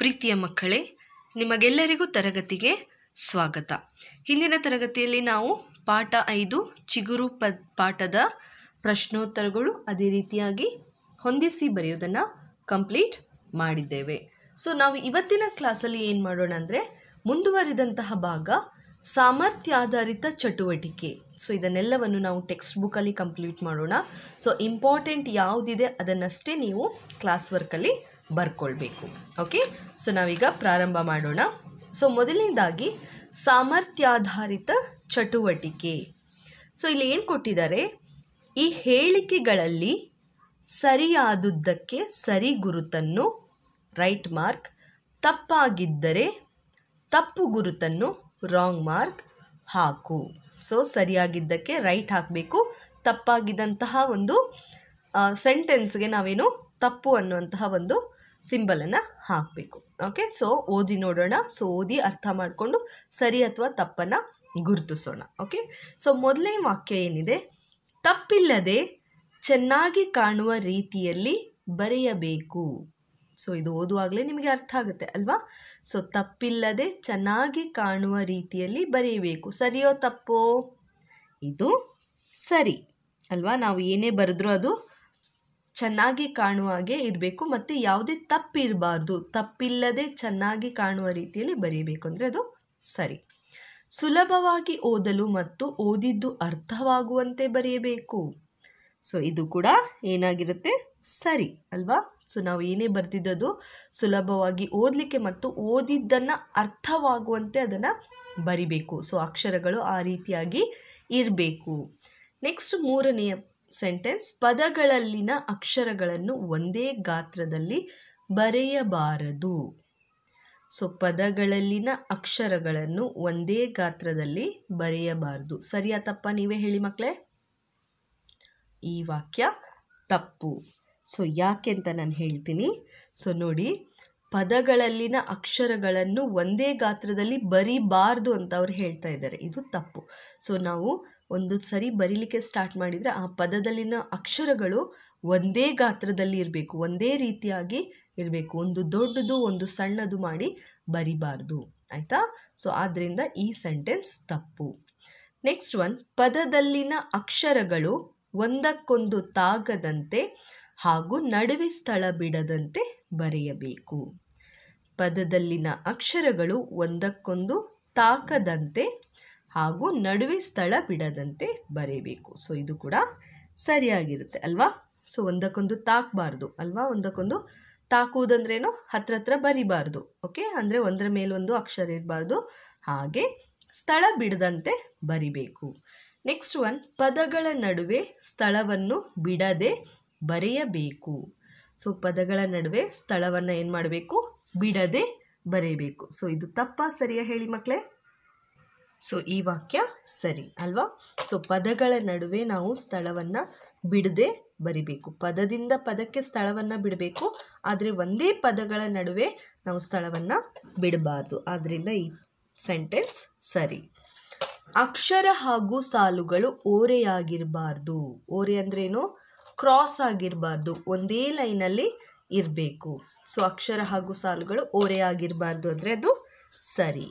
ಪ್ರೀತಿಯ ಮಕ್ಕಳೇ ನಿಮಗೆಲ್ಲರಿಗೂ ತರಗತಿಗೆ ಸ್ವಾಗತ ಹಿಂದಿನ ತರಗತಿಯಲ್ಲಿ ನಾವು ಪಾಠ ಐದು ಚಿಗುರು ಪ ಪಾಠದ ಪ್ರಶ್ನೋತ್ತರಗಳು ಅದೇ ರೀತಿಯಾಗಿ ಹೊಂದಿಸಿ ಬರೆಯೋದನ್ನು ಕಂಪ್ಲೀಟ್ ಮಾಡಿದ್ದೇವೆ ಸೊ ನಾವು ಇವತ್ತಿನ ಕ್ಲಾಸಲ್ಲಿ ಏನು ಮಾಡೋಣ ಅಂದರೆ ಮುಂದುವರಿದಂತಹ ಭಾಗ ಸಾಮರ್ಥ್ಯ ಆಧಾರಿತ ಚಟುವಟಿಕೆ ಸೊ ಇದನ್ನೆಲ್ಲವನ್ನು ನಾವು ಟೆಕ್ಸ್ಟ್ ಬುಕ್ಕಲ್ಲಿ ಕಂಪ್ಲೀಟ್ ಮಾಡೋಣ ಸೊ ಇಂಪಾರ್ಟೆಂಟ್ ಯಾವುದಿದೆ ಅದನ್ನಷ್ಟೇ ನೀವು ಕ್ಲಾಸ್ ವರ್ಕಲ್ಲಿ ಬರ್ಕೊಳ್ಬೇಕು ಓಕೆ ಸೊ ನಾವೀಗ ಪ್ರಾರಂಭ ಮಾಡೋಣ ಸೊ ಮೊದಲನೇದಾಗಿ ಸಾಮರ್ಥ್ಯಾಧಾರಿತ ಚಟುವಟಿಕೆ ಸೊ ಇಲ್ಲಿ ಏನು ಕೊಟ್ಟಿದ್ದಾರೆ ಈ ಹೇಳಿಕೆಗಳಲ್ಲಿ ಸರಿಯಾದುದ್ದಕ್ಕೆ ಸರಿ ಗುರುತನ್ನು ರೈಟ್ ಮಾರ್ಕ್ ತಪ್ಪಾಗಿದ್ದರೆ ತಪ್ಪು ಗುರುತನ್ನು ರಾಂಗ್ ಮಾರ್ಕ್ ಹಾಕು ಸೊ ಸರಿಯಾಗಿದ್ದಕ್ಕೆ ರೈಟ್ ಹಾಕಬೇಕು ತಪ್ಪಾಗಿದ್ದಂತಹ ಒಂದು ಸೆಂಟೆನ್ಸ್ಗೆ ನಾವೇನು ತಪ್ಪು ಅನ್ನುವಂತಹ ಒಂದು ಸಿಂಬಲನ್ನು ಹಾಕಬೇಕು ಓಕೆ ಸೊ ಓದಿ ನೋಡೋಣ ಸೊ ಓದಿ ಅರ್ಥ ಮಾಡಿಕೊಂಡು ಸರಿ ಅಥವಾ ತಪ್ಪನ್ನು ಗುರುತಿಸೋಣ ಓಕೆ ಸೊ ಮೊದಲನೇ ವಾಕ್ಯ ಏನಿದೆ ತಪ್ಪಿಲ್ಲದೆ ಚೆನ್ನಾಗಿ ಕಾಣುವ ರೀತಿಯಲ್ಲಿ ಬರೆಯಬೇಕು ಸೊ ಇದು ಓದುವಾಗಲೇ ನಿಮಗೆ ಅರ್ಥ ಆಗುತ್ತೆ ಅಲ್ವಾ ಸೊ ತಪ್ಪಿಲ್ಲದೆ ಚೆನ್ನಾಗಿ ಕಾಣುವ ರೀತಿಯಲ್ಲಿ ಬರೆಯಬೇಕು ಸರಿಯೋ ತಪ್ಪೋ ಇದು ಸರಿ ಅಲ್ವಾ ನಾವು ಏನೇ ಬರೆದ್ರೂ ಅದು ಚೆನ್ನಾಗಿ ಕಾಣುವ ಹಾಗೆ ಇರಬೇಕು ಮತ್ತು ಯಾವುದೇ ತಪ್ಪಿರಬಾರ್ದು ತಪ್ಪಿಲ್ಲದೆ ಚೆನ್ನಾಗಿ ಕಾಣುವ ರೀತಿಯಲ್ಲಿ ಬರೀಬೇಕು ಅಂದರೆ ಅದು ಸರಿ ಸುಲಭವಾಗಿ ಓದಲು ಮತ್ತು ಓದಿದ್ದು ಅರ್ಥವಾಗುವಂತೆ ಬರೆಯಬೇಕು ಸೊ ಇದು ಕೂಡ ಏನಾಗಿರುತ್ತೆ ಸರಿ ಅಲ್ವಾ ಸೊ ನಾವು ಏನೇ ಬರೆದಿದ್ದದು ಸುಲಭವಾಗಿ ಓದಲಿಕ್ಕೆ ಮತ್ತು ಓದಿದ್ದನ್ನು ಅರ್ಥವಾಗುವಂತೆ ಅದನ್ನು ಬರಿಬೇಕು ಸೊ ಅಕ್ಷರಗಳು ಆ ರೀತಿಯಾಗಿ ಇರಬೇಕು ನೆಕ್ಸ್ಟ್ ಮೂರನೆಯ ಸೆಂಟೆನ್ಸ್ ಪದಗಳಲ್ಲಿನ ಅಕ್ಷರಗಳನ್ನು ಒಂದೇ ಗಾತ್ರದಲ್ಲಿ ಬರೆಯಬಾರದು ಸೊ ಪದಗಳಲ್ಲಿನ ಅಕ್ಷರಗಳನ್ನು ಒಂದೇ ಗಾತ್ರದಲ್ಲಿ ಬರೆಯಬಾರದು ಸರಿಯಾ ತಪ್ಪ ನೀವೇ ಹೇಳಿ ಮಕ್ಕಳೇ ಈ ವಾಕ್ಯ ತಪ್ಪು ಸೊ ಯಾಕೆ ಅಂತ ನಾನು ಹೇಳ್ತೀನಿ ಸೊ ನೋಡಿ ಪದಗಳಲ್ಲಿನ ಅಕ್ಷರಗಳನ್ನು ಒಂದೇ ಗಾತ್ರದಲ್ಲಿ ಬರೀಬಾರ್ದು ಅಂತ ಅವ್ರು ಹೇಳ್ತಾ ಇದ್ದಾರೆ ಇದು ತಪ್ಪು ಸೊ ನಾವು ಒಂದು ಸರಿ ಬರೀಲಿಕ್ಕೆ ಸ್ಟಾರ್ಟ್ ಮಾಡಿದರೆ ಆ ಪದದಲ್ಲಿನ ಅಕ್ಷರಗಳು ಒಂದೇ ಗಾತ್ರದಲ್ಲಿ ಇರಬೇಕು ಒಂದೇ ರೀತಿಯಾಗಿ ಇರಬೇಕು ಒಂದು ದೊಡ್ಡದು ಒಂದು ಸಣ್ಣದು ಮಾಡಿ ಬರಿಬಾರ್ದು ಆಯಿತಾ ಸೊ ಆದ್ದರಿಂದ ಈ ಸೆಂಟೆನ್ಸ್ ತಪ್ಪು ನೆಕ್ಸ್ಟ್ ಒನ್ ಪದದಲ್ಲಿನ ಅಕ್ಷರಗಳು ಒಂದಕ್ಕೊಂದು ತಾಗದಂತೆ ಹಾಗೂ ನಡುವೆ ಸ್ಥಳ ಬಿಡದಂತೆ ಬರೆಯಬೇಕು ಪದದಲ್ಲಿನ ಅಕ್ಷರಗಳು ಒಂದಕ್ಕೊಂದು ತಾಕದಂತೆ ಹಾಗೂ ನಡುವೆ ಸ್ಥಳ ಬಿಡದಂತೆ ಬರೆಯಬೇಕು ಸೊ ಇದು ಕೂಡ ಸರಿಯಾಗಿರುತ್ತೆ ಅಲ್ವಾ ಸೊ ಒಂದಕ್ಕೊಂದು ತಾಕಬಾರ್ದು ಅಲ್ವಾ ಒಂದಕ್ಕೊಂದು ತಾಕುವುದಂದ್ರೇನು ಹತ್ರ ಹತ್ರ ಬರಿಬಾರ್ದು ಓಕೆ ಅಂದರೆ ಒಂದರ ಮೇಲೊಂದು ಅಕ್ಷರ ಇರಬಾರ್ದು ಹಾಗೆ ಸ್ಥಳ ಬಿಡದಂತೆ ಬರಿಬೇಕು ನೆಕ್ಸ್ಟ್ ಒನ್ ಪದಗಳ ನಡುವೆ ಸ್ಥಳವನ್ನು ಬಿಡದೆ ಬರೆಯಬೇಕು ಸೊ ಪದಗಳ ನಡುವೆ ಸ್ಥಳವನ್ನು ಏನು ಮಾಡಬೇಕು ಬಿಡದೆ ಬರೆಯಬೇಕು ಸೊ ಇದು ತಪ್ಪ ಸರಿಯಾ ಹೇಳಿ ಮಕ್ಕಳೇ ಸೊ ಈ ವಾಕ್ಯ ಸರಿ ಅಲ್ವಾ ಸೊ ಪದಗಳ ನಡುವೆ ನಾವು ಸ್ಥಳವನ್ನು ಬಿಡದೆ ಬರಿಬೇಕು ಪದದಿಂದ ಪದಕ್ಕೆ ಸ್ಥಳವನ್ನು ಬಿಡಬೇಕು ಆದರೆ ಒಂದೇ ಪದಗಳ ನಡುವೆ ನಾವು ಸ್ಥಳವನ್ನು ಬಿಡಬಾರ್ದು ಆದ್ದರಿಂದ ಈ ಸೆಂಟೆನ್ಸ್ ಸರಿ ಅಕ್ಷರ ಹಾಗೂ ಸಾಲುಗಳು ಓರೆಯಾಗಿರಬಾರ್ದು ಓರೆ ಏನು ಕ್ರಾಸ್ ಆಗಿರಬಾರ್ದು ಒಂದೇ ಲೈನಲ್ಲಿ ಇರಬೇಕು ಸೊ ಅಕ್ಷರ ಹಾಗೂ ಸಾಲುಗಳು ಓರೆಯಾಗಿರಬಾರ್ದು ಅಂದರೆ ಅದು ಸರಿ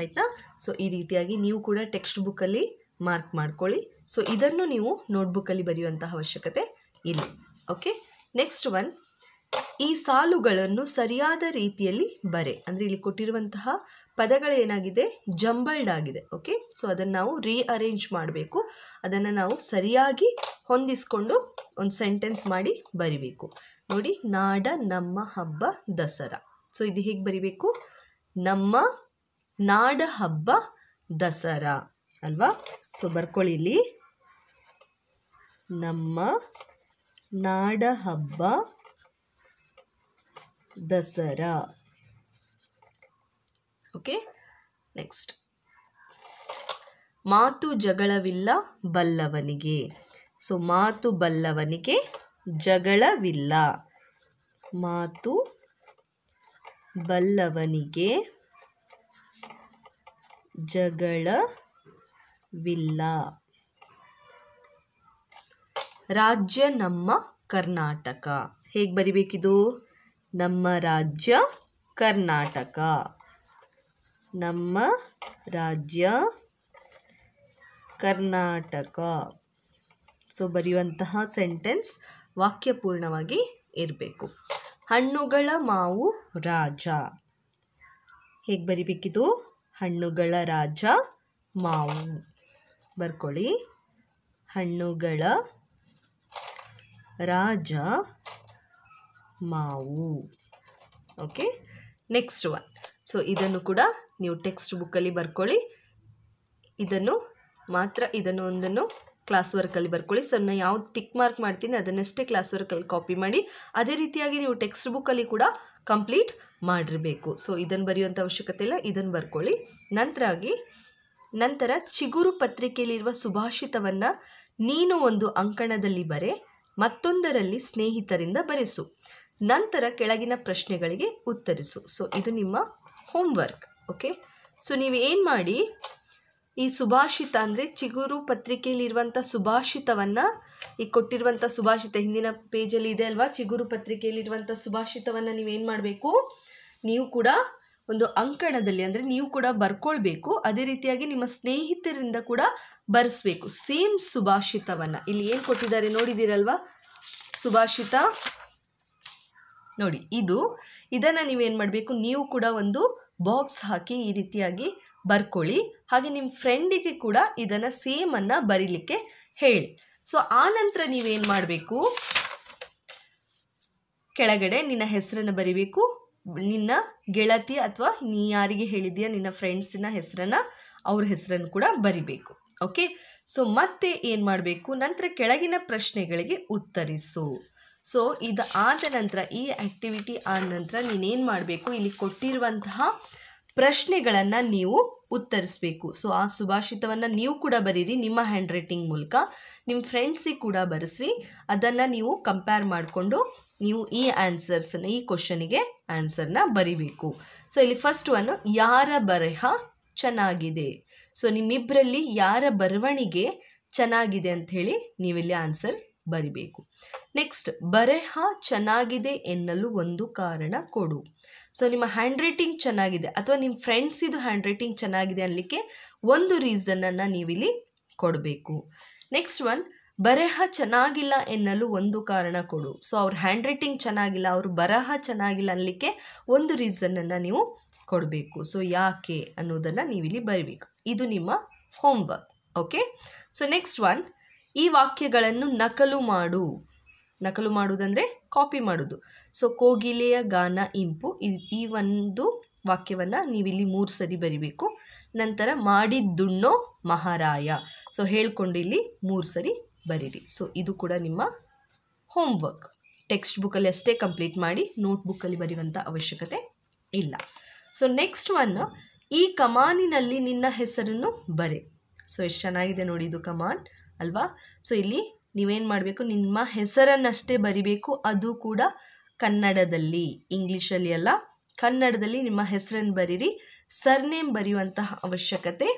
ಆಯಿತಾ ಸೊ ಈ ರೀತಿಯಾಗಿ ನೀವು ಕೂಡ ಟೆಕ್ಸ್ಟ್ ಬುಕ್ಕಲ್ಲಿ ಮಾರ್ಕ್ ಮಾಡ್ಕೊಳ್ಳಿ ಸೊ ಇದನ್ನು ನೀವು ನೋಟ್ಬುಕ್ಕಲ್ಲಿ ಬರೆಯುವಂತಹ ಅವಶ್ಯಕತೆ ಇಲ್ಲ ಓಕೆ ನೆಕ್ಸ್ಟ್ ಒನ್ ಈ ಸಾಲುಗಳನ್ನು ಸರಿಯಾದ ರೀತಿಯಲ್ಲಿ ಬರೆ ಅಂದರೆ ಇಲ್ಲಿ ಕೊಟ್ಟಿರುವಂತಹ ಪದಗಳೇನಾಗಿದೆ ಜಂಬಲ್ಡ್ ಆಗಿದೆ ಓಕೆ ಸೊ ಅದನ್ನು ನಾವು ರೀಅರೇಂಜ್ ಮಾಡಬೇಕು ಅದನ್ನು ನಾವು ಸರಿಯಾಗಿ ಹೊಂದಿಸ್ಕೊಂಡು ಒಂದು ಸೆಂಟೆನ್ಸ್ ಮಾಡಿ ಬರಿಬೇಕು ನೋಡಿ ನಾಡ ನಮ್ಮ ಹಬ್ಬ ದಸರಾ ಸೊ ಇದು ಹೇಗೆ ಬರಿಬೇಕು ನಮ್ಮ ನಾಡ ಹಬ್ಬ ದಸರಾ ಅಲ್ವಾ ಸೊ ಬರ್ಕೊಳ್ಳಿಲಿ ನಮ್ಮ ನಾಡ ಹಬ್ಬ ದಸರಾ ಓಕೆ ನೆಕ್ಸ್ಟ್ ಮಾತು ಜಗಳವಿಲ್ಲ ಬಲ್ಲವನಿಗೆ ಸೊ ಮಾತು ಬಲ್ಲವನಿಗೆ ಜಗಳವಿಲ್ಲ ಮಾತು ಬಲ್ಲವನಿಗೆ ಜಗಳ ವಿಲ್ಲ ರಾಜ್ಯ ನಮ್ಮ ಕರ್ನಾಟಕ ಹೇಗೆ ಬರಿಬೇಕಿದು ನಮ್ಮ ರಾಜ್ಯ ಕರ್ನಾಟಕ ನಮ್ಮ ರಾಜ್ಯ ಕರ್ನಾಟಕ ಸೊ ಬರೆಯುವಂತಹ ಸೆಂಟೆನ್ಸ್ ವಾಕ್ಯಪೂರ್ಣವಾಗಿ ಇರಬೇಕು ಹಣ್ಣುಗಳ ಮಾವು ರಾಜ ಹೇಗೆ ಬರಿಬೇಕಿದು ಹಣ್ಣುಗಳ ರಾಜ ಮಾವು ಬರ್ಕೊಳ್ಳಿ ಹಣ್ಣುಗಳ ರಾಜ ಮಾವು ಓಕೆ ನೆಕ್ಸ್ಟ್ ಒನ್ ಸೊ ಇದನ್ನು ಕೂಡ ನೀವು ಟೆಕ್ಸ್ಟ್ ಬುಕ್ಕಲ್ಲಿ ಬರ್ಕೊಳ್ಳಿ ಇದನ್ನು ಮಾತ್ರ ಇದನ್ನು ಒಂದನ್ನು ಕ್ಲಾಸ್ ವರ್ಕಲ್ಲಿ ಬರ್ಕೊಳ್ಳಿ ಸೊ ನಾನು ಯಾವ್ದು ಟಿಕ್ ಮಾರ್ಕ್ ಮಾಡ್ತೀನಿ ಅದನ್ನಷ್ಟೇ ಕ್ಲಾಸ್ ವರ್ಕಲ್ಲಿ ಕಾಪಿ ಮಾಡಿ ಅದೇ ರೀತಿಯಾಗಿ ನೀವು ಟೆಕ್ಸ್ಟ್ ಬುಕ್ಕಲ್ಲಿ ಕೂಡ ಕಂಪ್ಲೀಟ್ ಮಾಡಿರಬೇಕು ಸೊ ಇದನ್ನು ಬರೆಯುವಂಥ ಅವಶ್ಯಕತೆ ಇಲ್ಲ ಇದನ್ನು ಬರ್ಕೊಳ್ಳಿ ನಂತರ ಆಗಿ ನಂತರ ಚಿಗುರು ಪತ್ರಿಕೆಯಲ್ಲಿರುವ ಸುಭಾಷಿತವನ್ನು ನೀನು ಒಂದು ಅಂಕಣದಲ್ಲಿ ಬರೆ ಮತ್ತೊಂದರಲ್ಲಿ ಸ್ನೇಹಿತರಿಂದ ಬರೆಸು ನಂತರ ಕೆಳಗಿನ ಪ್ರಶ್ನೆಗಳಿಗೆ ಉತ್ತರಿಸು ಸೊ ಇದು ನಿಮ್ಮ ಹೋಮ್ವರ್ಕ್ ಓಕೆ ಸೊ ನೀವು ಏನು ಮಾಡಿ ಈ ಸುಭಾಷಿತ ಅಂದರೆ ಚಿಗುರು ಪತ್ರಿಕೆಯಲ್ಲಿರುವಂಥ ಸುಭಾಷಿತವನ್ನು ಈ ಕೊಟ್ಟಿರುವಂಥ ಸುಭಾಷಿತ ಹಿಂದಿನ ಪೇಜಲ್ಲಿ ಇದೆ ಅಲ್ವಾ ಚಿಗುರು ಪತ್ರಿಕೆಯಲ್ಲಿರುವಂಥ ಸುಭಾಷಿತವನ್ನು ನೀವೇನು ಮಾಡಬೇಕು ನೀವು ಕೂಡ ಒಂದು ಅಂಕಣದಲ್ಲಿ ಅಂದರೆ ನೀವು ಕೂಡ ಬರ್ಕೊಳ್ಬೇಕು ಅದೇ ರೀತಿಯಾಗಿ ನಿಮ್ಮ ಸ್ನೇಹಿತರಿಂದ ಕೂಡ ಬರೆಸ್ಬೇಕು ಸೇಮ್ ಸುಭಾಷಿತವನ್ನು ಇಲ್ಲಿ ಏನು ಕೊಟ್ಟಿದ್ದಾರೆ ನೋಡಿದ್ದೀರಲ್ವಾ ಸುಭಾಷಿತ ನೋಡಿ ಇದು ಇದನ್ನು ನೀವೇನು ಮಾಡಬೇಕು ನೀವು ಕೂಡ ಒಂದು ಬಾಕ್ಸ್ ಹಾಕಿ ಈ ರೀತಿಯಾಗಿ ಬರ್ಕೊಳ್ಳಿ ಹಾಗೆ ನಿಮ್ಮ ಫ್ರೆಂಡಿಗೆ ಕೂಡ ಇದನ್ನು ಸೇಮನ್ನು ಬರೀಲಿಕ್ಕೆ ಹೇಳಿ ಸೊ ನಂತರ ನೀವೇನು ಮಾಡಬೇಕು ಕೆಳಗಡೆ ನಿನ್ನ ಹೆಸರನ್ನು ಬರಿಬೇಕು ನಿನ್ನ ಗೆಳತಿ ಅಥವಾ ನೀ ಯಾರಿಗೆ ಹೇಳಿದೆಯಾ ನಿನ್ನ ಫ್ರೆಂಡ್ಸಿನ ಹೆಸರನ್ನು ಅವ್ರ ಹೆಸರನ್ನು ಕೂಡ ಬರಿಬೇಕು ಓಕೆ ಸೊ ಮತ್ತೆ ಏನು ಮಾಡಬೇಕು ನಂತರ ಕೆಳಗಿನ ಪ್ರಶ್ನೆಗಳಿಗೆ ಉತ್ತರಿಸು ಸೊ ಇದು ಆದ ನಂತರ ಈ ಆ್ಯಕ್ಟಿವಿಟಿ ಆದ ನಂತರ ನೀನೇನು ಮಾಡಬೇಕು ಇಲ್ಲಿ ಕೊಟ್ಟಿರುವಂತಹ ಪ್ರಶ್ನೆಗಳನ್ನು ನೀವು ಉತ್ತರಿಸಬೇಕು ಸೊ ಆ ಸುಭಾಷಿತವನ್ನು ನೀವು ಕೂಡ ಬರೀರಿ ನಿಮ್ಮ ಹ್ಯಾಂಡ್ ರೈಟಿಂಗ್ ಮೂಲಕ ನಿಮ್ಮ ಫ್ರೆಂಡ್ಸಿಗೆ ಕೂಡ ಬರೆಸಿ ಅದನ್ನು ನೀವು ಕಂಪೇರ್ ಮಾಡಿಕೊಂಡು ನೀವು ಈ ಆನ್ಸರ್ಸನ್ನು ಈ ಕ್ವಶನಿಗೆ ಆನ್ಸರ್ನ ಬರಿಬೇಕು ಸೊ ಇಲ್ಲಿ ಫಸ್ಟ್ ಒನ್ ಯಾರ ಬರಹ ಚೆನ್ನಾಗಿದೆ ಸೊ ನಿಮ್ಮಿಬ್ಬರಲ್ಲಿ ಯಾರ ಬರವಣಿಗೆ ಚೆನ್ನಾಗಿದೆ ಅಂಥೇಳಿ ನೀವಿಲ್ಲಿ ಆನ್ಸರ್ ಬರಿಬೇಕು ನೆಕ್ಸ್ಟ್ ಬರೆಹ ಚೆನ್ನಾಗಿದೆ ಎನ್ನಲು ಒಂದು ಕಾರಣ ಕೊಡು ಸೊ ನಿಮ್ಮ ಹ್ಯಾಂಡ್ ರೈಟಿಂಗ್ ಚೆನ್ನಾಗಿದೆ ಅಥವಾ ನಿಮ್ಮ ಫ್ರೆಂಡ್ಸಿದು ಹ್ಯಾಂಡ್ ರೈಟಿಂಗ್ ಚೆನ್ನಾಗಿದೆ ಅನ್ನಲಿಕ್ಕೆ ಒಂದು ರೀಸನನ್ನು ನೀವಿಲ್ಲಿ ಕೊಡಬೇಕು ನೆಕ್ಸ್ಟ್ ಒನ್ ಬರಹ ಚೆನ್ನಾಗಿಲ್ಲ ಎನ್ನಲು ಒಂದು ಕಾರಣ ಕೊಡು ಸೊ ಅವ್ರ ಹ್ಯಾಂಡ್ ರೈಟಿಂಗ್ ಚೆನ್ನಾಗಿಲ್ಲ ಅವರು ಬರಹ ಚೆನ್ನಾಗಿಲ್ಲ ಅನ್ನಲಿಕ್ಕೆ ಒಂದು ರೀಸನನ್ನು ನೀವು ಕೊಡಬೇಕು ಸೊ ಯಾಕೆ ಅನ್ನೋದನ್ನು ನೀವಿಲ್ಲಿ ಬರೀಬೇಕು ಇದು ನಿಮ್ಮ homework okay so next one ಈ ವಾಕ್ಯಗಳನ್ನು ನಕಲು ಮಾಡು ನಕಲು ಮಾಡುವುದಂದರೆ ಕಾಪಿ ಮಾಡೋದು ಸೊ ಕೋಗಿಲೆಯ ಗಾನ ಇಂಪು ಈ ಒಂದು ವಾಕ್ಯವನ್ನು ನೀವಿಲ್ಲಿ ಮೂರು ಸರಿ ಬರಿಬೇಕು ನಂತರ ಮಾಡಿದ್ದುಣ್ಣೋ ಮಹಾರಾಯ ಸೊ ಹೇಳ್ಕೊಂಡು ಇಲ್ಲಿ ಮೂರು ಸರಿ ಬರೀರಿ ಸೊ ಇದು ಕೂಡ ನಿಮ್ಮ ಹೋಮ್ವರ್ಕ್ ಟೆಕ್ಸ್ಟ್ ಬುಕ್ಕಲ್ಲಿ ಅಷ್ಟೇ ಕಂಪ್ಲೀಟ್ ಮಾಡಿ ನೋಟ್ಬುಕ್ಕಲ್ಲಿ ಬರೆಯುವಂಥ ಅವಶ್ಯಕತೆ ಇಲ್ಲ ಸೊ ನೆಕ್ಸ್ಟ್ ಒನ್ ಈ ಕಮಾನಿನಲ್ಲಿ ನಿನ್ನ ಹೆಸರನ್ನು ಬರೆ ಸೊ ಎಷ್ಟು ಚೆನ್ನಾಗಿದೆ ನೋಡಿ ಇದು ಕಮಾನ್ ಅಲ್ವಾ ಸೊ ಇಲ್ಲಿ ನೀವೇನು ಮಾಡಬೇಕು ನಿಮ್ಮ ಹೆಸರನ್ನಷ್ಟೇ ಬರಿಬೇಕು ಅದು ಕೂಡ ಕನ್ನಡದಲ್ಲಿ ಇಂಗ್ಲೀಷಲ್ಲಿ ಅಲ್ಲ ಕನ್ನಡದಲ್ಲಿ ನಿಮ್ಮ ಹೆಸರನ್ನು ಬರೀರಿ ಸರ್ನೇಮ್ ಬರೆಯುವಂತಹ ಅವಶ್ಯಕತೆ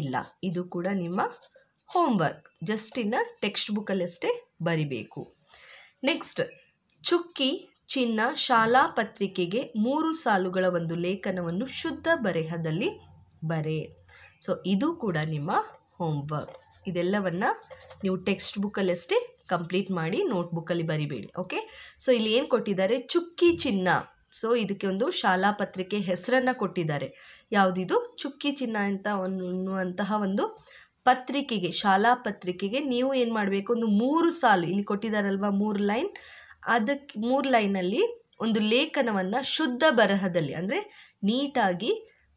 ಇಲ್ಲ ಇದು ಕೂಡ ನಿಮ್ಮ ಹೋಮ್ವರ್ಕ್ ಜಸ್ಟ್ ಇನ್ನು ಟೆಕ್ಸ್ಟ್ ಬುಕ್ಕಲ್ಲಷ್ಟೇ ಬರಿಬೇಕು ನೆಕ್ಸ್ಟ್ ಚುಕ್ಕಿ ಚಿನ್ನ ಶಾಲಾ ಪತ್ರಿಕೆಗೆ ಮೂರು ಸಾಲುಗಳ ಒಂದು ಲೇಖನವನ್ನು ಶುದ್ಧ ಬರೆಹದಲ್ಲಿ ಬರೆ ಸೊ ಇದು ಕೂಡ ನಿಮ್ಮ ಹೋಮ್ವರ್ಕ್ ಇದೆಲ್ಲವನ್ನು ನೀವು ಟೆಕ್ಸ್ಟ್ ಬುಕ್ಕಲ್ಲಷ್ಟೇ ಕಂಪ್ಲೀಟ್ ಮಾಡಿ ನೋಟ್ಬುಕ್ಕಲ್ಲಿ ಬರಿಬೇಡಿ ಓಕೆ ಸೊ ಇಲ್ಲಿ ಏನು ಕೊಟ್ಟಿದ್ದಾರೆ ಚುಕ್ಕಿ ಚಿನ್ನ ಸೊ ಇದಕ್ಕೆ ಒಂದು ಶಾಲಾ ಪತ್ರಿಕೆ ಹೆಸರನ್ನು ಕೊಟ್ಟಿದ್ದಾರೆ ಯಾವುದಿದು ಚುಕ್ಕಿ ಚಿನ್ನ ಅಂತ ಅನ್ನುವಂತಹ ಒಂದು ಪತ್ರಿಕೆಗೆ ಶಾಲಾ ಪತ್ರಿಕೆಗೆ ನೀವು ಏನು ಮಾಡಬೇಕು ಒಂದು ಮೂರು ಸಾಲು ಇಲ್ಲಿ ಕೊಟ್ಟಿದ್ದಾರಲ್ವ ಮೂರು ಲೈನ್ ಅದಕ್ಕೆ ಮೂರು ಲೈನಲ್ಲಿ ಒಂದು ಲೇಖನವನ್ನು ಶುದ್ಧ ಬರಹದಲ್ಲಿ ಅಂದರೆ ನೀಟಾಗಿ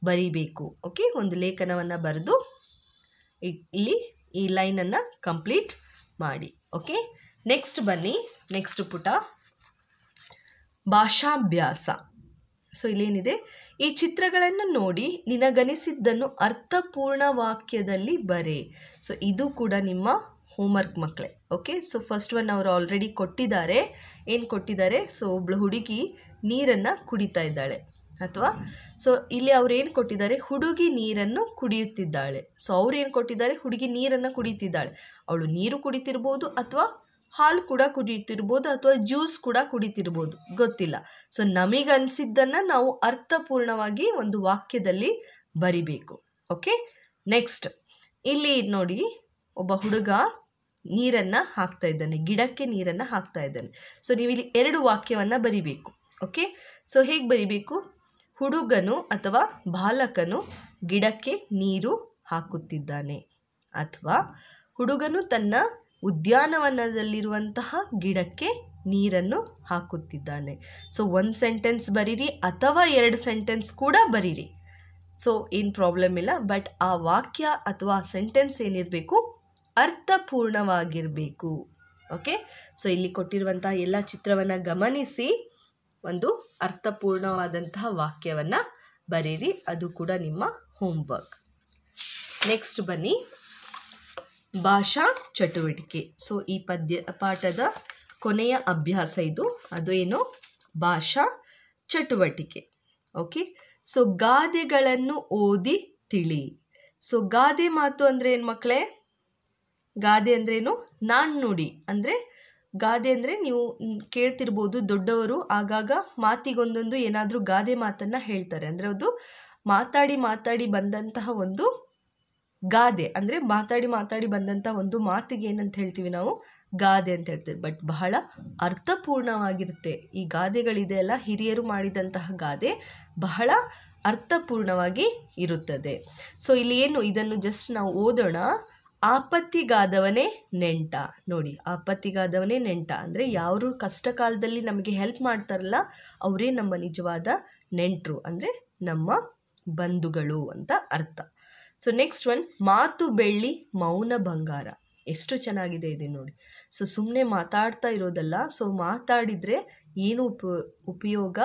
ಬರಿಬೇಕು ಓಕೆ ಒಂದು ಲೇಖನವನ್ನು ಬರೆದು ಇಲ್ಲಿ ಈ ಲೈನನ್ನು ಕಂಪ್ಲೀಟ್ ಮಾಡಿ ಓಕೆ ನೆಕ್ಸ್ಟ್ ಬನ್ನಿ ನೆಕ್ಸ್ಟ್ ಪುಟ ಭಾಷಾಭ್ಯಾಸ ಸೊ ಇಲ್ಲೇನಿದೆ ಈ ಚಿತ್ರಗಳನ್ನು ನೋಡಿ ನಿನಗನಿಸಿದ್ದನ್ನು ಅರ್ಥಪೂರ್ಣ ವಾಕ್ಯದಲ್ಲಿ ಬರೆ ಸೊ ಇದು ಕೂಡ ನಿಮ್ಮ ಹೋಮ್ವರ್ಕ್ ಮಕ್ಕಳೇ ಓಕೆ ಸೊ ಫಸ್ಟ್ ಒನ್ ಅವರು ಆಲ್ರೆಡಿ ಕೊಟ್ಟಿದ್ದಾರೆ ಏನು ಕೊಟ್ಟಿದ್ದಾರೆ ಸೊ ಒಬ್ಳು ಹುಡುಗಿ ನೀರನ್ನು ಕುಡಿತಾ ಇದ್ದಾಳೆ ಅಥವಾ ಸೊ ಇಲ್ಲಿ ಅವ್ರೇನು ಏನು ಕೊಟ್ಟಿದ್ದಾರೆ ಹುಡುಗಿ ನೀರನ್ನು ಕುಡಿಯುತ್ತಿದ್ದಾಳೆ ಸೊ ಅವ್ರು ಏನು ಕೊಟ್ಟಿದ್ದಾರೆ ಹುಡುಗಿ ನೀರನ್ನು ಕುಡಿತಿದ್ದಾಳೆ ಅವಳು ನೀರು ಕುಡಿತಿರ್ಬೋದು ಅಥವಾ ಹಾಲು ಕೂಡ ಕುಡಿಯುತ್ತಿರ್ಬೋದು ಅಥವಾ ಜ್ಯೂಸ್ ಕೂಡ ಕುಡಿತಿರ್ಬೋದು ಗೊತ್ತಿಲ್ಲ ಸೊ ನಮಗೆ ನಾವು ಅರ್ಥಪೂರ್ಣವಾಗಿ ಒಂದು ವಾಕ್ಯದಲ್ಲಿ ಬರಿಬೇಕು ಓಕೆ ನೆಕ್ಸ್ಟ್ ಇಲ್ಲಿ ನೋಡಿ ಒಬ್ಬ ಹುಡುಗ ನೀರನ್ನು ಹಾಕ್ತಾ ಇದ್ದಾನೆ ಗಿಡಕ್ಕೆ ನೀರನ್ನು ಹಾಕ್ತಾ ಇದ್ದಾನೆ ಸೊ ನೀವಿಲ್ಲಿ ಎರಡು ವಾಕ್ಯವನ್ನು ಬರಿಬೇಕು ಓಕೆ ಸೊ ಹೇಗೆ ಬರಿಬೇಕು ಹುಡುಗನು ಅಥವಾ ಬಾಲಕನು ಗಿಡಕ್ಕೆ ನೀರು ಹಾಕುತ್ತಿದ್ದಾನೆ ಅಥವಾ ಹುಡುಗನು ತನ್ನ ಉದ್ಯಾನವನದಲ್ಲಿರುವಂತಹ ಗಿಡಕ್ಕೆ ನೀರನ್ನು ಹಾಕುತ್ತಿದ್ದಾನೆ ಸೊ ಒಂದು ಸೆಂಟೆನ್ಸ್ ಬರೀರಿ ಅಥವಾ ಎರಡು ಸೆಂಟೆನ್ಸ್ ಕೂಡ ಬರೀರಿ ಸೊ ಏನು ಪ್ರಾಬ್ಲಮ್ ಇಲ್ಲ ಬಟ್ ಆ ವಾಕ್ಯ ಅಥವಾ ಸೆಂಟೆನ್ಸ್ ಏನಿರಬೇಕು ಅರ್ಥಪೂರ್ಣವಾಗಿರಬೇಕು ಓಕೆ ಸೊ ಇಲ್ಲಿ ಕೊಟ್ಟಿರುವಂತಹ ಎಲ್ಲ ಚಿತ್ರವನ್ನು ಗಮನಿಸಿ ಒಂದು ಅರ್ಥಪೂರ್ಣವಾದಂತಹ ವಾಕ್ಯವನ್ನು ಬರೀರಿ ಅದು ಕೂಡ ನಿಮ್ಮ ಹೋಮ್ವರ್ಕ್ ನೆಕ್ಸ್ಟ್ ಬನ್ನಿ ಭಾಷಾ ಚಟುವಟಿಕೆ ಸೊ ಈ ಪದ್ಯ ಪಾಠದ ಕೊನೆಯ ಅಭ್ಯಾಸ ಇದು ಅದು ಏನು ಭಾಷಾ ಚಟುವಟಿಕೆ ಓಕೆ ಸೊ ಗಾದೆಗಳನ್ನು ಓದಿ ತಿಳಿ ಸೊ ಗಾದೆ ಮಾತು ಅಂದರೆ ಏನು ಮಕ್ಕಳೇ ಗಾದೆ ಅಂದ್ರೇನು ನಾಣ್ಣುಡಿ ಅಂದರೆ ಗಾದೆ ಅಂದರೆ ನೀವು ಕೇಳ್ತಿರ್ಬೋದು ದೊಡ್ಡವರು ಆಗಾಗ ಮಾತಿಗೊಂದೊಂದು ಏನಾದರೂ ಗಾದೆ ಮಾತನ್ನು ಹೇಳ್ತಾರೆ ಅಂದರೆ ಅದು ಮಾತಾಡಿ ಮಾತಾಡಿ ಬಂದಂತಹ ಒಂದು ಗಾದೆ ಅಂದರೆ ಮಾತಾಡಿ ಮಾತಾಡಿ ಬಂದಂಥ ಒಂದು ಮಾತಿಗೆ ಏನಂತ ಹೇಳ್ತೀವಿ ನಾವು ಗಾದೆ ಅಂತ ಹೇಳ್ತೇವೆ ಬಟ್ ಬಹಳ ಅರ್ಥಪೂರ್ಣವಾಗಿರುತ್ತೆ ಈ ಅಲ್ಲ ಹಿರಿಯರು ಮಾಡಿದಂತಹ ಗಾದೆ ಬಹಳ ಅರ್ಥಪೂರ್ಣವಾಗಿ ಇರುತ್ತದೆ ಸೊ ಇಲ್ಲಿ ಏನು ಇದನ್ನು ಜಸ್ಟ್ ನಾವು ಓದೋಣ ಆಪತ್ತಿಗಾದವನೇ ನೆಂಟ ನೋಡಿ ಆಪತ್ತಿಗಾದವನೇ ನೆಂಟ ಅಂದರೆ ಯಾರು ಕಷ್ಟ ಕಾಲದಲ್ಲಿ ನಮಗೆ ಹೆಲ್ಪ್ ಮಾಡ್ತಾರಲ್ಲ ಅವರೇ ನಮ್ಮ ನಿಜವಾದ ನೆಂಟರು ಅಂದರೆ ನಮ್ಮ ಬಂಧುಗಳು ಅಂತ ಅರ್ಥ ಸೊ ನೆಕ್ಸ್ಟ್ ಒನ್ ಮಾತು ಬೆಳ್ಳಿ ಮೌನ ಬಂಗಾರ ಎಷ್ಟು ಚೆನ್ನಾಗಿದೆ ಇದೆ ನೋಡಿ ಸೊ ಸುಮ್ಮನೆ ಮಾತಾಡ್ತಾ ಇರೋದಲ್ಲ ಸೊ ಮಾತಾಡಿದರೆ ಏನು ಉಪ ಉಪಯೋಗ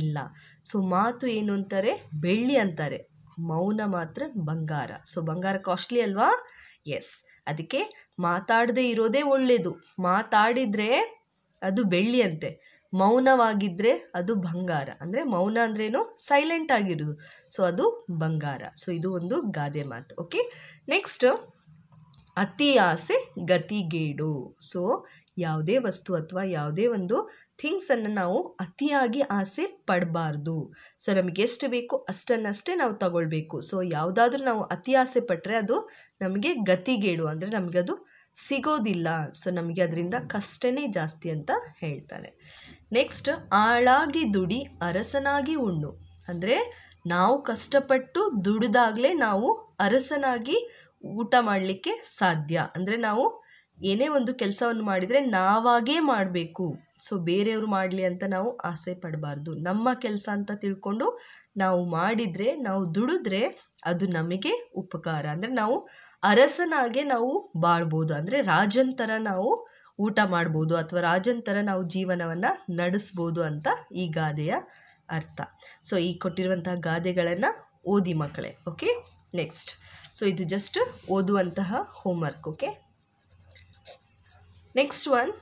ಇಲ್ಲ ಸೊ ಮಾತು ಏನು ಅಂತಾರೆ ಬೆಳ್ಳಿ ಅಂತಾರೆ ಮೌನ ಮಾತ್ರ ಬಂಗಾರ ಸೊ ಬಂಗಾರ ಕಾಸ್ಟ್ಲಿ ಅಲ್ವಾ ಎಸ್ ಅದಕ್ಕೆ ಮಾತಾಡದೇ ಇರೋದೇ ಒಳ್ಳೆಯದು ಮಾತಾಡಿದರೆ ಅದು ಬೆಳ್ಳಿಯಂತೆ ಮೌನವಾಗಿದ್ದರೆ ಅದು ಬಂಗಾರ ಅಂದರೆ ಮೌನ ಅಂದ್ರೇನು ಸೈಲೆಂಟ್ ಆಗಿರೋದು ಸೊ ಅದು ಬಂಗಾರ ಸೊ ಇದು ಒಂದು ಗಾದೆ ಮಾತು ಓಕೆ ನೆಕ್ಸ್ಟ್ ಅತಿ ಆಸೆ ಗತಿಗೇಡು ಸೊ ಯಾವುದೇ ವಸ್ತು ಅಥವಾ ಯಾವುದೇ ಒಂದು ಥಿಂಗ್ಸನ್ನು ನಾವು ಅತಿಯಾಗಿ ಆಸೆ ಪಡಬಾರ್ದು ಸೊ ನಮಗೆ ಎಷ್ಟು ಬೇಕೋ ಅಷ್ಟನ್ನಷ್ಟೇ ನಾವು ತಗೊಳ್ಬೇಕು ಸೊ ಯಾವುದಾದ್ರೂ ನಾವು ಅತಿ ಆಸೆ ಪಟ್ಟರೆ ಅದು ನಮಗೆ ಗತಿಗೇಡು ಅಂದರೆ ನಮಗದು ಸಿಗೋದಿಲ್ಲ ಸೊ ನಮಗೆ ಅದರಿಂದ ಕಷ್ಟನೇ ಜಾಸ್ತಿ ಅಂತ ಹೇಳ್ತಾರೆ ನೆಕ್ಸ್ಟ್ ಆಳಾಗಿ ದುಡಿ ಅರಸನಾಗಿ ಉಣ್ಣು ಅಂದರೆ ನಾವು ಕಷ್ಟಪಟ್ಟು ದುಡಿದಾಗಲೇ ನಾವು ಅರಸನಾಗಿ ಊಟ ಮಾಡಲಿಕ್ಕೆ ಸಾಧ್ಯ ಅಂದರೆ ನಾವು ಏನೇ ಒಂದು ಕೆಲಸವನ್ನು ಮಾಡಿದರೆ ನಾವಾಗೇ ಮಾಡಬೇಕು ಸೊ ಬೇರೆಯವರು ಮಾಡಲಿ ಅಂತ ನಾವು ಆಸೆ ಪಡಬಾರ್ದು ನಮ್ಮ ಕೆಲಸ ಅಂತ ತಿಳ್ಕೊಂಡು ನಾವು ಮಾಡಿದರೆ ನಾವು ದುಡಿದ್ರೆ ಅದು ನಮಗೆ ಉಪಕಾರ ಅಂದರೆ ನಾವು ಅರಸನಾಗೆ ನಾವು ಬಾಳ್ಬೋದು ಅಂದರೆ ರಾಜನ ಥರ ನಾವು ಊಟ ಮಾಡ್ಬೋದು ಅಥವಾ ರಾಜನ್ ಥರ ನಾವು ಜೀವನವನ್ನು ನಡೆಸ್ಬೋದು ಅಂತ ಈ ಗಾದೆಯ ಅರ್ಥ ಸೊ ಈ ಕೊಟ್ಟಿರುವಂತಹ ಗಾದೆಗಳನ್ನು ಓದಿ ಮಕ್ಕಳೇ ಓಕೆ ನೆಕ್ಸ್ಟ್ ಸೊ ಇದು ಜಸ್ಟ್ ಓದುವಂತಹ ಹೋಮ್ವರ್ಕ್ ಓಕೆ ನೆಕ್ಸ್ಟ್ ಒನ್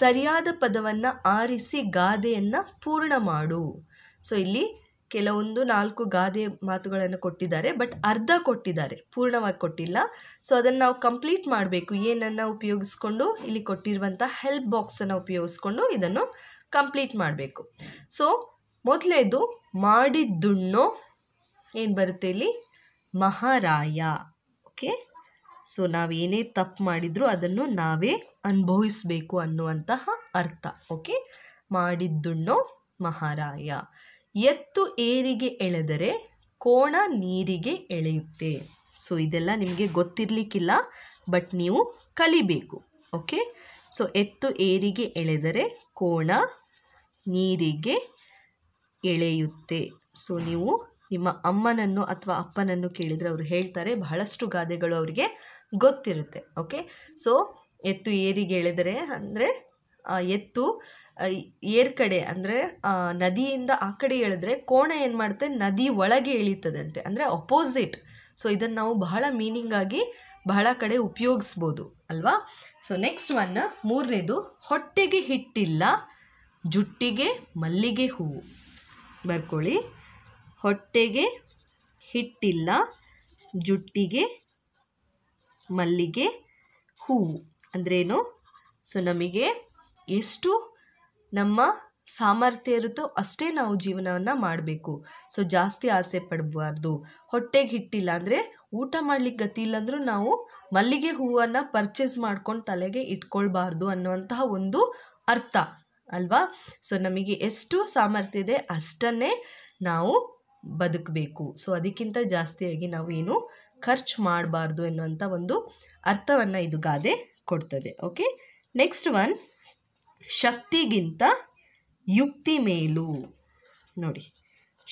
ಸರಿಯಾದ ಪದವನ್ನು ಆರಿಸಿ ಗಾದೆಯನ್ನು ಪೂರ್ಣ ಮಾಡು ಸೊ ಇಲ್ಲಿ ಕೆಲವೊಂದು ನಾಲ್ಕು ಗಾದೆ ಮಾತುಗಳನ್ನು ಕೊಟ್ಟಿದ್ದಾರೆ ಬಟ್ ಅರ್ಧ ಕೊಟ್ಟಿದ್ದಾರೆ ಪೂರ್ಣವಾಗಿ ಕೊಟ್ಟಿಲ್ಲ ಸೊ ಅದನ್ನು ನಾವು ಕಂಪ್ಲೀಟ್ ಮಾಡಬೇಕು ಏನನ್ನು ಉಪಯೋಗಿಸ್ಕೊಂಡು ಇಲ್ಲಿ ಕೊಟ್ಟಿರುವಂಥ ಹೆಲ್ಪ್ ಬಾಕ್ಸನ್ನು ಉಪಯೋಗಿಸ್ಕೊಂಡು ಇದನ್ನು ಕಂಪ್ಲೀಟ್ ಮಾಡಬೇಕು ಸೊ ಮೊದಲೇದು ಮಾಡಿದ್ದುಣ್ಣು ಏನು ಬರುತ್ತೆ ಇಲ್ಲಿ ಮಹಾರಾಯ ಓಕೆ ಸೊ ನಾವೇನೇ ತಪ್ಪು ಮಾಡಿದರೂ ಅದನ್ನು ನಾವೇ ಅನುಭವಿಸಬೇಕು ಅನ್ನುವಂತಹ ಅರ್ಥ ಓಕೆ ಮಾಡಿದ್ದುಣ್ಣು ಮಹಾರಾಯ ಎತ್ತು ಏರಿಗೆ ಎಳೆದರೆ ಕೋಣ ನೀರಿಗೆ ಎಳೆಯುತ್ತೆ ಸೊ ಇದೆಲ್ಲ ನಿಮಗೆ ಗೊತ್ತಿರಲಿಕ್ಕಿಲ್ಲ ಬಟ್ ನೀವು ಕಲಿಬೇಕು ಓಕೆ ಸೊ ಎತ್ತು ಏರಿಗೆ ಎಳೆದರೆ ಕೋಣ ನೀರಿಗೆ ಎಳೆಯುತ್ತೆ ಸೊ ನೀವು ನಿಮ್ಮ ಅಮ್ಮನನ್ನು ಅಥವಾ ಅಪ್ಪನನ್ನು ಕೇಳಿದರೆ ಅವರು ಹೇಳ್ತಾರೆ ಬಹಳಷ್ಟು ಗಾದೆಗಳು ಅವರಿಗೆ ಗೊತ್ತಿರುತ್ತೆ ಓಕೆ ಸೊ ಎತ್ತು ಏರಿಗೆ ಎಳೆದರೆ ಅಂದರೆ ಎತ್ತು ಏರ್ ಕಡೆ ಅಂದರೆ ನದಿಯಿಂದ ಆ ಕಡೆ ಎಳೆದ್ರೆ ಕೋಣ ಏನು ಮಾಡುತ್ತೆ ನದಿ ಒಳಗೆ ಎಳೀತದಂತೆ ಅಂದರೆ ಅಪೋಸಿಟ್ ಸೊ ಇದನ್ನು ನಾವು ಬಹಳ ಮೀನಿಂಗಾಗಿ ಬಹಳ ಕಡೆ ಉಪಯೋಗಿಸ್ಬೋದು ಅಲ್ವಾ ಸೊ ನೆಕ್ಸ್ಟ್ ಒನ್ ಮೂರನೇದು ಹೊಟ್ಟೆಗೆ ಹಿಟ್ಟಿಲ್ಲ ಜುಟ್ಟಿಗೆ ಮಲ್ಲಿಗೆ ಹೂವು ಬರ್ಕೊಳ್ಳಿ ಹೊಟ್ಟೆಗೆ ಹಿಟ್ಟಿಲ್ಲ ಜುಟ್ಟಿಗೆ ಮಲ್ಲಿಗೆ ಹೂವು ಅಂದ್ರೇನು ಸೊ ನಮಗೆ ಎಷ್ಟು ನಮ್ಮ ಸಾಮರ್ಥ್ಯ ಇರುತ್ತೋ ಅಷ್ಟೇ ನಾವು ಜೀವನವನ್ನು ಮಾಡಬೇಕು ಸೊ ಜಾಸ್ತಿ ಆಸೆ ಪಡಬಾರ್ದು ಹೊಟ್ಟೆಗೆ ಹಿಟ್ಟಿಲ್ಲ ಅಂದರೆ ಊಟ ಮಾಡಲಿಕ್ಕೆ ಗತಿ ಅಂದರೂ ನಾವು ಮಲ್ಲಿಗೆ ಹೂವನ್ನು ಪರ್ಚೇಸ್ ಮಾಡ್ಕೊಂಡು ತಲೆಗೆ ಇಟ್ಕೊಳ್ಬಾರ್ದು ಅನ್ನುವಂತಹ ಒಂದು ಅರ್ಥ ಅಲ್ವಾ ಸೊ ನಮಗೆ ಎಷ್ಟು ಸಾಮರ್ಥ್ಯ ಇದೆ ಅಷ್ಟನ್ನೇ ನಾವು ಬದುಕಬೇಕು ಸೊ ಅದಕ್ಕಿಂತ ಜಾಸ್ತಿಯಾಗಿ ನಾವು ಏನು ಖರ್ಚು ಮಾಡಬಾರ್ದು ಎನ್ನುವಂಥ ಒಂದು ಅರ್ಥವನ್ನು ಇದು ಗಾದೆ ಕೊಡ್ತದೆ ಓಕೆ ನೆಕ್ಸ್ಟ್ ಒನ್ ಶಕ್ತಿಗಿಂತ ಯುಕ್ತಿ ಮೇಲು ನೋಡಿ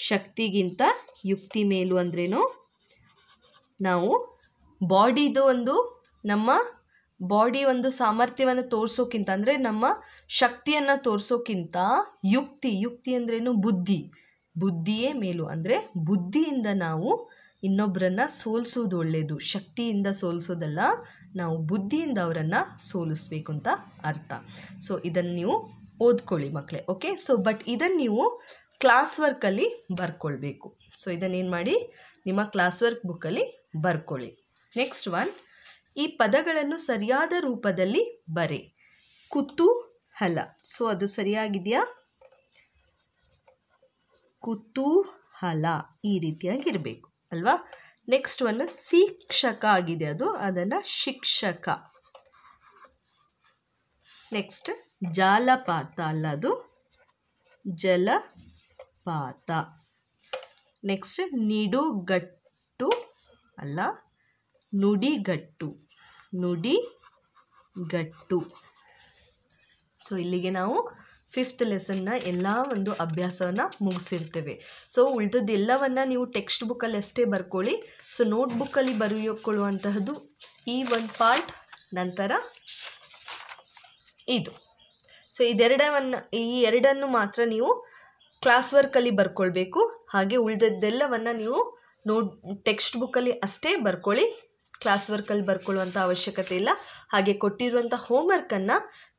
ಶಕ್ತಿಗಿಂತ ಯುಕ್ತಿ ಮೇಲು ಅಂದ್ರೇನು ನಾವು ಬಾಡಿದು ಒಂದು ನಮ್ಮ ಬಾಡಿ ಒಂದು ಸಾಮರ್ಥ್ಯವನ್ನು ತೋರಿಸೋಕ್ಕಿಂತ ಅಂದರೆ ನಮ್ಮ ಶಕ್ತಿಯನ್ನು ತೋರಿಸೋಕ್ಕಿಂತ ಯುಕ್ತಿ ಯುಕ್ತಿ ಅಂದ್ರೇನು ಬುದ್ಧಿ ಬುದ್ಧಿಯೇ ಮೇಲು ಅಂದರೆ ಬುದ್ಧಿಯಿಂದ ನಾವು ಇನ್ನೊಬ್ಬರನ್ನ ಸೋಲಿಸೋದು ಒಳ್ಳೆಯದು ಶಕ್ತಿಯಿಂದ ಸೋಲಿಸೋದಲ್ಲ ನಾವು ಬುದ್ಧಿಯಿಂದ ಅವರನ್ನು ಸೋಲಿಸ್ಬೇಕು ಅಂತ ಅರ್ಥ ಸೊ ಇದನ್ನು ನೀವು ಓದ್ಕೊಳ್ಳಿ ಮಕ್ಕಳೇ ಓಕೆ ಸೊ ಬಟ್ ಇದನ್ನು ನೀವು ಕ್ಲಾಸ್ ವರ್ಕಲ್ಲಿ ಬರ್ಕೊಳ್ಬೇಕು ಸೊ ಇದನ್ನೇನು ಮಾಡಿ ನಿಮ್ಮ ಕ್ಲಾಸ್ ವರ್ಕ್ ಬುಕ್ಕಲ್ಲಿ ಬರ್ಕೊಳ್ಳಿ ನೆಕ್ಸ್ಟ್ ಒನ್ ಈ ಪದಗಳನ್ನು ಸರಿಯಾದ ರೂಪದಲ್ಲಿ ಬರೆ ಹಲ ಸೊ ಅದು ಸರಿಯಾಗಿದೆಯಾ ಹಲ ಈ ರೀತಿಯಾಗಿರಬೇಕು ಅಲ್ವಾ ನೆಕ್ಸ್ಟ್ ಒನ್ ಶಿಕ್ಷಕ ಆಗಿದೆ ಅದು ಅದನ್ನು ಶಿಕ್ಷಕ ನೆಕ್ಸ್ಟ್ ಜಾಲಪಾತ ಅಲ್ಲ ಅದು ಜಲಪಾತ ನೆಕ್ಸ್ಟ್ ನಿಡುಗಟ್ಟು ಅಲ್ಲ ನುಡಿಗಟ್ಟು ಗಟ್ಟು ಸೊ ಇಲ್ಲಿಗೆ ನಾವು ಫಿಫ್ತ್ ಲೆಸನ್ನ ಎಲ್ಲ ಒಂದು ಅಭ್ಯಾಸವನ್ನು ಮುಗಿಸಿರ್ತೇವೆ ಸೊ ಉಳಿದದ್ದೆಲ್ಲವನ್ನು ನೀವು ಟೆಕ್ಸ್ಟ್ ಬುಕ್ಕಲ್ಲಿ ಅಷ್ಟೇ ಬರ್ಕೊಳ್ಳಿ ಸೊ ನೋಟ್ಬುಕ್ಕಲ್ಲಿ ಬರೆಯಕೊಳ್ಳುವಂತಹದ್ದು ಈ ಒಂದು ಪಾರ್ಟ್ ನಂತರ ಇದು ಸೊ ಇದೆರಡವನ್ನು ಈ ಎರಡನ್ನು ಮಾತ್ರ ನೀವು ಕ್ಲಾಸ್ ವರ್ಕಲ್ಲಿ ಬರ್ಕೊಳ್ಬೇಕು ಹಾಗೆ ಉಳಿದದ್ದೆಲ್ಲವನ್ನು ನೀವು ನೋಟ್ ಟೆಕ್ಸ್ಟ್ ಬುಕ್ಕಲ್ಲಿ ಅಷ್ಟೇ ಬರ್ಕೊಳ್ಳಿ ಕ್ಲಾಸ್ ವರ್ಕಲ್ಲಿ ಬರ್ಕೊಳ್ಳುವಂಥ ಅವಶ್ಯಕತೆ ಇಲ್ಲ ಹಾಗೆ ಕೊಟ್ಟಿರುವಂಥ ಹೋಮ್ವರ್ಕನ್ನು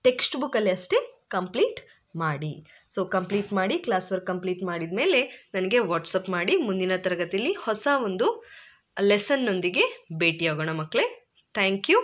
ಟೆಕ್ಸ್ಟ್ ಬುಕ್ಕಲ್ಲಿ ಅಷ್ಟೇ ಕಂಪ್ಲೀಟ್ ಮಾಡಿ ಸೊ ಕಂಪ್ಲೀಟ್ ಮಾಡಿ ಕ್ಲಾಸ್ ವರ್ಕ್ ಕಂಪ್ಲೀಟ್ ಮಾಡಿದ ಮೇಲೆ ನನಗೆ ವಾಟ್ಸಪ್ ಮಾಡಿ ಮುಂದಿನ ತರಗತಿಯಲ್ಲಿ ಹೊಸ ಒಂದು ಲೆಸನ್ನೊಂದಿಗೆ ಭೇಟಿಯಾಗೋಣ ಮಕ್ಕಳೇ ಥ್ಯಾಂಕ್ ಯು